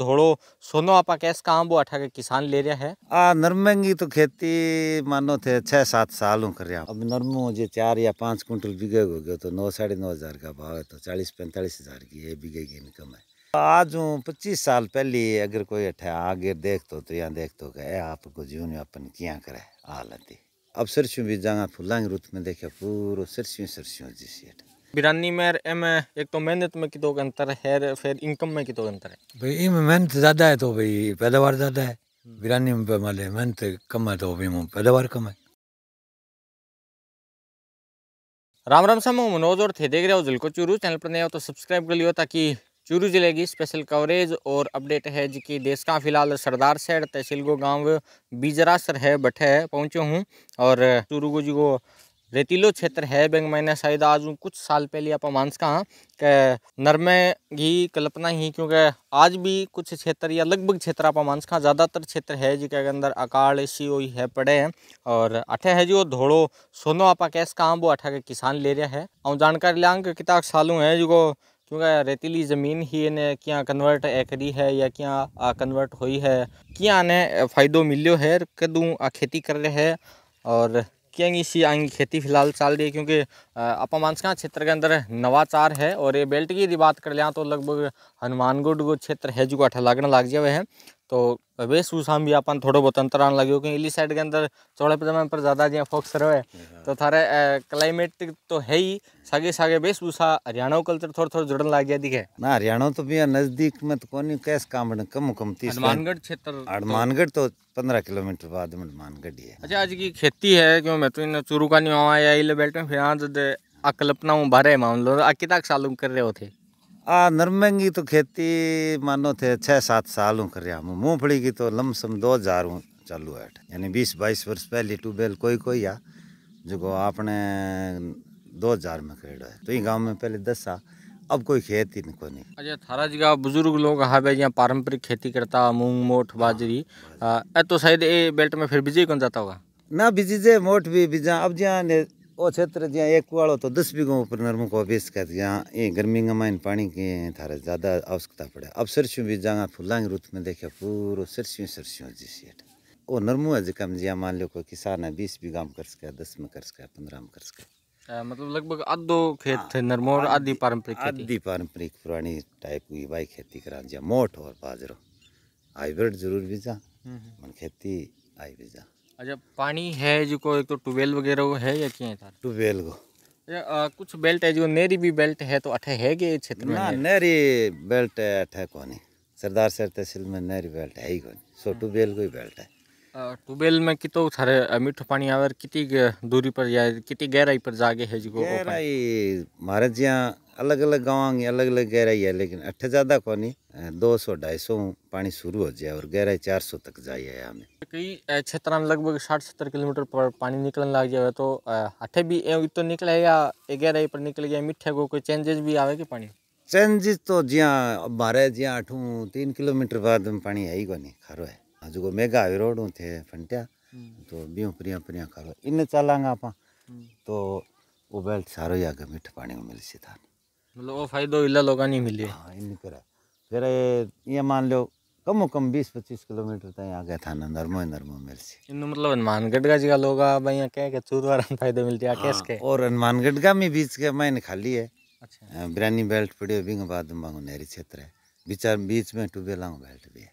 धोड़ो સોનો આપા कैस काम वो अठा के किसान ले रहा है आ નરમંગી तो खेती मानो थे छह सात सालों कर रहा अब नरमो जो चार या पांच क्विंटल बिगे हो गया तो नौ हजार का भाव है तो पैंतालीस हजार की है बिगे की इनकम है आज पच्चीस साल पहले अगर कोई अठे आगे देख तो तो यहाँ देख तो गए आपको जीवन यापन किया करे हालत अब सरसियों भी जहाँ फुलांग रुत में देखे पूरा सिरसों सिरसों जिस बिरानी में एम एक तो मेहनत में कितो अंतर है फिर इनकम में कितो अंतर है भाई इम मेहनत ज़्यादा है तो भाई पैदावार ज़्यादा है बिरानी में माले मेहनत कम है तो भाई पैदावार कम है राम राम सामू मनोज और थे देख रहे हो दिल को चूरू चैनल पर नया हो तो सब्सक्राइब कर लियो ताकि चूरू जिले की स्पेशल कवरेज और अपडेट है जी कि देश का फिलहाल सरदार सेठ तहसील को गांव बीजरासर है बठे पहुंचो हूँ और चूरू को जी को रेतीलो क्षेत्र है बैंक मैंने शायद आज कुछ साल पहले आप मानस का हाँ, नरमे ही कल्पना ही क्योंकि आज भी कुछ क्षेत्र या लगभग क्षेत्र आप मानस का हाँ, ज़्यादातर क्षेत्र है जिके अंदर अकाल ऐसी वही है पड़े हैं और अठे है जो धोड़ो सोनो आपा कैस का हाँ, वो अठा के किसान ले रहा है और जानकारी लांग किता सालों है जो क्योंकि रेतीली ज़मीन ही इन्हें क्या कन्वर्ट करी है या क्या कन्वर्ट हुई है क्या इन्हें फ़ायदो मिलो है कदू खेती कर रहे है और केंग इसी आंग खेती फिलहाल चल रही है क्योंकि आप मानसका क्षेत्र के अंदर नवाचार है और ये बेल्ट की यदि बात कर लें तो लगभग हनुमानगढ़ क्षेत्र है जो अठा लागण लाग जाए है तो वेश भूषा भी अपन थोड़ा बहुत अंतर आने लगे क्योंकि इली साइड के अंदर चौड़े पैजामे पर ज़्यादा जो फोक्स रहे हाँ। तो थारे क्लाइमेट तो है ही सागे सागे वेशभूषा हरियाणा कल्चर थोड़ थोड़ा थोड़ा जुड़न लग गया दिखे ना हरियाणा तो भैया नज़दीक में तो कौन कैस काम कम कम तीस हनुमानगढ़ क्षेत्र तो- हनुमानगढ़ तो पंद्रह किलोमीटर बाद हनुमानगढ़ है अच्छा आज की खेती है क्यों मैं तो इन चूरू का नहीं आया इले बेल्ट में फिर आज अकल्पना मामलों आ कितना सालों कर रहे हो थे आ नरमेंगी तो खेती मानो थे छः सात साल हूँ कर मूँगफली की तो लमसम दो हज़ार हूँ चालू है यानी बीस बाईस वर्ष पहले ट्यूबवेल कोई कोई आ जो आपने दो हज़ार में खरीदो है तो ये गाँव में पहले दस आ अब कोई खेती नहीं कोई नहीं अच्छा थारा का बुजुर्ग लोग हाँ भाई यहाँ पारंपरिक खेती करता मूंग मोठ हाँ, बाजरी ए तो शायद ये बेल्ट में फिर बिजी कौन जाता होगा ना बिजी जे मोठ भी बिजा अब जहाँ वो क्षेत्र जहाँ एक कुआड़ो तो दस बीघों ऊपर नरमों को बेच कर जहाँ ये गर्मी का माइन पानी के थारे ज़्यादा आवश्यकता पड़े अब सरसों भी जहाँ फुलांग रुत में देखे पूरा सरसों सरसों जिस वो नरमो है कम जिया मान लो कोई किसान है बीस बीघा में कर सके दस में कर सके पंद्रह में कर सके मतलब लगभग आधो खेत थे हाँ, नरमो और आधी पारंपरिक आधी पारंपरिक पुरानी टाइप की भाई खेती करा जिया मोट और बाजरो हाईब्रिड जरूर बीजा जा हम्म, हम्म। खेती आई बीजा अच्छा पानी है जो को एक तो ट्यूबवेल वगैरह वो है या क्या है ट्यूबवेल को आ, कुछ बेल्ट है जो नेरी भी बेल्ट है तो अठे है के क्षेत्र में ना नेरी बेल्ट है अठे कोनी सरदार सर तहसील में नेरी बेल्ट है ही कोनी सो हाँ। ट्यूबवेल को ही बेल्ट है ट्यूबवेल में कितो थारे मीठो पानी आवे कितनी दूरी पर या कितनी गहराई पर जागे है जो गहराई महाराज जी अलग अलग गाँव अलग अलग गहराई है लेकिन अठे ज्यादा कोनी दो सौ ढाई सौ पानी शुरू हो जाए और गहराई चार सौ तक जाइए हमें कई क्षेत्र में लगभग साठ सत्तर किलोमीटर पर पानी निकलने लग जाए तो हठे भी एवं तो निकले या गहराई पर निकल गया मिठे को कोई चेंजेस भी आवे कि पानी चेंजेस तो जिया बारह जिया अठू तीन किलोमीटर बाद पानी है ही को नहीं खारो है जो मेगा हाईवे रोड थे फंटिया हम्म। तो बीह प्रिया प्रिया खारो इन चलांगा आप हम्म। तो वो बेल्ट सारो ही आगे मिठ पानी मिल सी था मतलब वो फायदा इला लोग नहीं मिले हाँ इन करा फिर ये मान लो कम से कम बीस पच्चीस किलोमीटर तक आ गया था नरमो नरमो मेरे से मतलब हनुमानगढ़ का जगह लोग भाई कह के चूरवार फायदे मिलते हैं कैस हाँ, के और हनुमानगढ़ का भी बीच के मैंने खाली है अच्छा हाँ, बिरानी बेल्ट पड़ी है बिंग बाद नहरी क्षेत्र है बीचा बीच में टूबेला बेल्ट भी है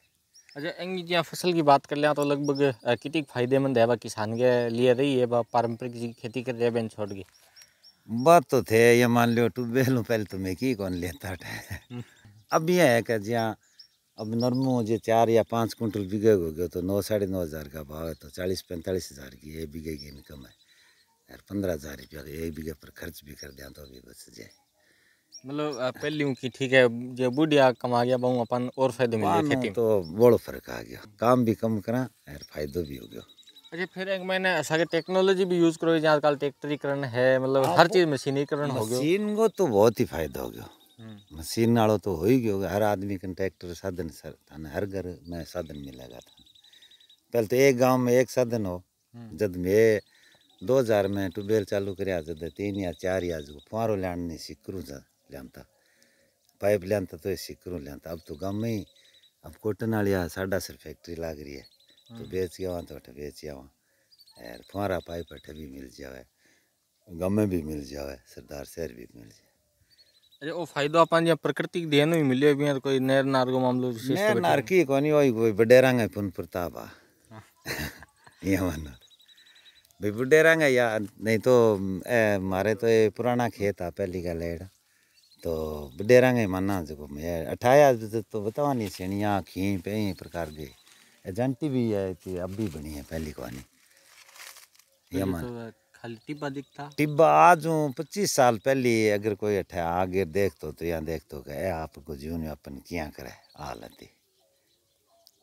अच्छा अंगी जी फसल की बात कर लें तो लगभग कितनी फायदेमंद है बा किसान के लिए रही है बा पारंपरिक खेती कर रहे हैं बहन छोड़ के बात तो थे ये मान लो ट्यूबवेल पहले तो मैं की कौन लेता है हम्म। अब यह है कि जहाँ अब नरमो जो चार या पाँच कुंटल बिगे हो गया तो नौ साढ़े नौ हज़ार का भाव है तो चालीस पैंतालीस हज़ार की एक बीघे की इनकम है यार पंद्रह हज़ार रुपया एक तो बीघे पर खर्च भी कर दें तो अभी बच जाए मतलब पहली कि ठीक है जो बुढ़िया कमा गया बहू अपन और फायदे मिल गया तो बड़ो फर्क आ गया काम भी कम करा यार फायदो भी हो गया अच्छा फिर एक मैंने ऐसा कि टेक्नोलॉजी भी यूज़ करो जहाँ आजकल ट्रैक्टरीकरण है मतलब हाँ, हर चीज़ मशीनीकरण हो गया मशीन को तो बहुत ही फायदा हो गया मशीन नो तो हो ही गया हर आदमी का ट्रैक्टर साधन था हर घर में साधन मिलेगा था पहले तो एक गांव में एक साधन हो हम्म। जब मैं दो हज़ार में ट्यूबवेल चालू कराया जब तीन या चार या जो फुहारों लैंड नहीं सिकरू लिया पाइप लियांता तो सिकरू लिया अब तो गाँव में ही अब कोटन वाली साढ़ा सर फैक्ट्री लाग रही है तो हम्म। बेच गया वहाँ तो अठ बेच गया वहाँ यार फुहारा पाइप अठे भी मिल जाए गमे भी मिल जाए सरदार शहर भी मिल जाए अरे ओ फायदो अपन जे प्रकृति देनो तो ही मिलियो भी है कोई नेर नार मामलो विशेष नेर नार कोनी ओई कोई बडेरांगे पुन प्रताप आ हाँ। ये मानो भाई बडेरांगे या नहीं तो ए, मारे तो ये पुराना खेत आ पहली का लेड़ तो बडेरांगे माना जो मैं अठाया तो बतावा नहीं सेनिया खी पे प्रकार के एजेंटी भी है अब भी बनी है पहली कोनी ये मान तो खाली टिब्बा दिखता टिब्बा आज पच्चीस साल पहले अगर कोई अठे आगे देख तो तो यहाँ देख तो आपको जीवन में अपन क्या करे हालत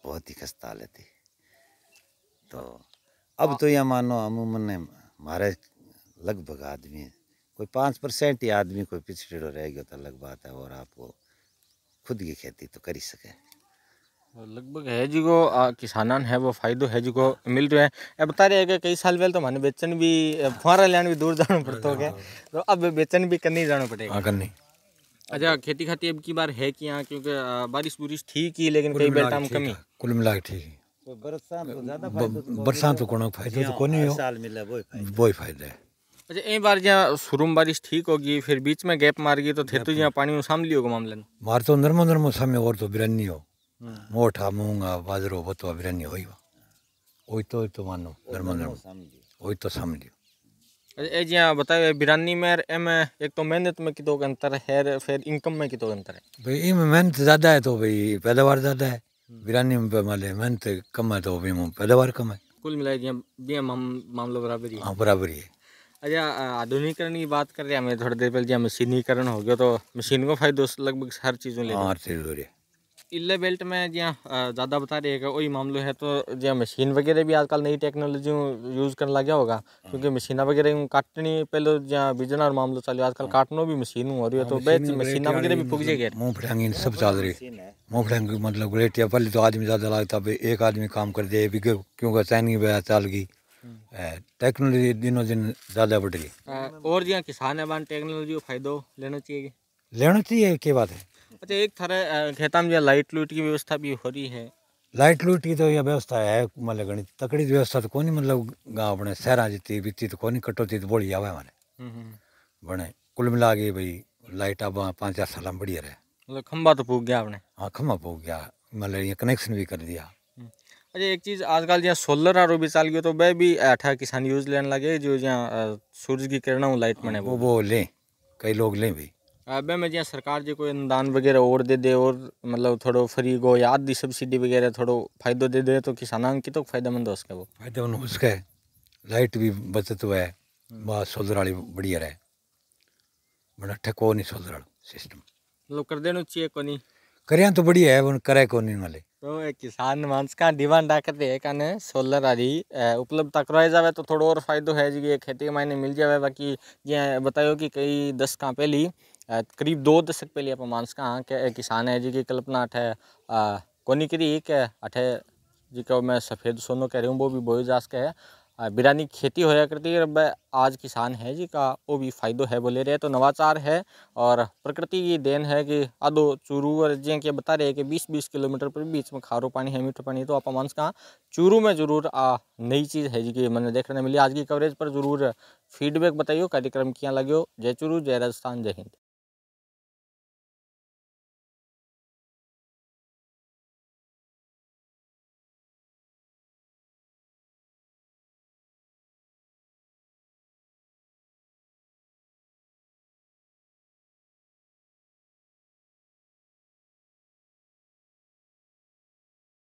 बहुत ही खस्ता हालत तो अब हाँ। तो यह मानो अमूमन हमारे लगभग आदमी कोई पाँच परसेंट ही आदमी कोई पिछड़ो रह गया तो अलग बात है और आपको खुद की खेती तो कर ही सके लगभग है जी को किसान है वो फ़ायदो है जी को मिल रहे हैं अब बता रहे हैं कई साल पहले तो मैंने बेचन भी फुहारा लेने भी दूर जाना पड़ता हो गया तो अब बेचन भी करने ही जाना पड़ेगा हाँ, करनी अच्छा खेती खाती अब की बार है कि यहाँ क्योंकि बारिश बुरिश ठीक ही लेकिन कई बेटा में कमी कुल मिला ठीक है बरसात को फायदा तो, तो कोनी हो साल वो ही फायदा है अच्छा एक बार जहाँ शुरू में बारिश ठीक होगी फिर बीच में गैप मार गई तो थे तो जहाँ पानी में सामली होगा मामला मार तो नर्मो नर्मो सामे और तो बिरन नहीं हो मोठा मूंगा बाजरो મૂંગા બાજરો વતવા બિરાની હોય तो તો તો धर्म ધર્મ ધર્મ तो તો સમજ્યો ए जी हाँ बताओ बिरानी में एम एक तो मेहनत में कितो अंतर है फिर इनकम में कितो अंतर है भाई इम मेहनत ज़्यादा है तो भाई पैदावार ज़्यादा है बिरानी में माले मेहनत कम है तो भाई पैदावार कम है कुल मिलाए जी भी मामला बराबर ही हाँ बराबर ही है अच्छा आधुनिकरण की बात कर रहे हैं हमें थोड़ी देर पहले जी मशीनीकरण हो गया तो मशीन को फायदा लगभग हर चीज़ों ले हर चीज़ हो रही है इले बेल्ट में जहाँ ज़्यादा बता रही है वही मामलो है तो जो मशीन वगैरह भी आजकल नई टेक्नोलॉजी यूज़ करने लग गया होगा क्योंकि मशीन वगैरह काटनी पहले जहाँ बिजना मामलो चलो आजकल हाँ। काटनो भी मशीन हो रही है तो मशीन वगैरह भी फूक जाएगी मुँह फटांगी सब चल रही मुँह फटांगी मतलब ग्रेट पहले तो आदमी ज़्यादा लगता एक आदमी काम कर दे क्योंकि सैनिक वगैरह चल गई टेक्नोलॉजी दिनों दिन ज़्यादा बढ़ गई और जहाँ किसान है टेक्नोलॉजी फायदा लेना चाहिए लेना चाहिए क्या बात है अच्छा एक थर खेता में लाइट लूट की व्यवस्था भी हो रही है लाइट लूट की तो यह व्यवस्था है मतलब घनी तकड़ी व्यवस्था तो कोनी मतलब गाँव अपने शहर जीती बीती तो कोनी कटौती तो बोली आवा हमारे बने कुल मिला के भाई लाइट अब पाँच चार साल बढ़िया रहे मतलब खंबा तो पूग गया अपने हाँ खंबा पूग गया मतलब ये कनेक्शन भी कर दिया हम्म। अच्छा एक चीज़ आजकल जहाँ सोलर आरो भी चाल गयो तो वह भी अठा किसान यूज लेने लगे जो जहाँ सूरज की किरण लाइट हाँ, बने वो वो लें कई लोग लें भाई अबे मैं सरकार जी कोई अनुदान वगैरह और दे दे और मतलब थोड़ो फ्री गो याद आधी सब्सिडी वगैरह थोड़ो फायदो दे दे तो किसान की तो फायदेमंद हो सके वो फायदेमंद हो सके लाइट भी बचत हुआ है बस सोलर वाली बढ़िया रहे बड़ा ठको नहीं सोलर सिस्टम मतलब कर देना चाहिए को करें तो बढ़िया है करे को नहीं वाले तो किसान मांस का डिमांड आकर दे काने सोलर आदि उपलब्धता करवाई जावे तो थोड़ा और फायदो है जी ये खेती के मायने मिल जावे बाकी ये बतायो कि कई दस का पहली करीब दो दशक पहले आप मांस का हाँ के किसान है जी की कल्पना अठे कोनी करी के अठे जी को मैं सफ़ेद सोनो कह रही हूँ वो भी बोई जा सके है बिरानी खेती होया करती है अब आज किसान है जी का वो भी फायदो है बोले रहे तो नवाचार है और प्रकृति की देन है कि आदो चूरू और जे के बता रहे कि 20-20 किलोमीटर पर बीच में खारो पानी है मीठो पानी तो आप मानस कहाँ चूरू में जरूर आ नई चीज़ है जी की मैंने देखने मिली आज की कवरेज पर जरूर फीडबैक बताइयो कार्यक्रम किया लगे जय चूरू जय राजस्थान जय हिंद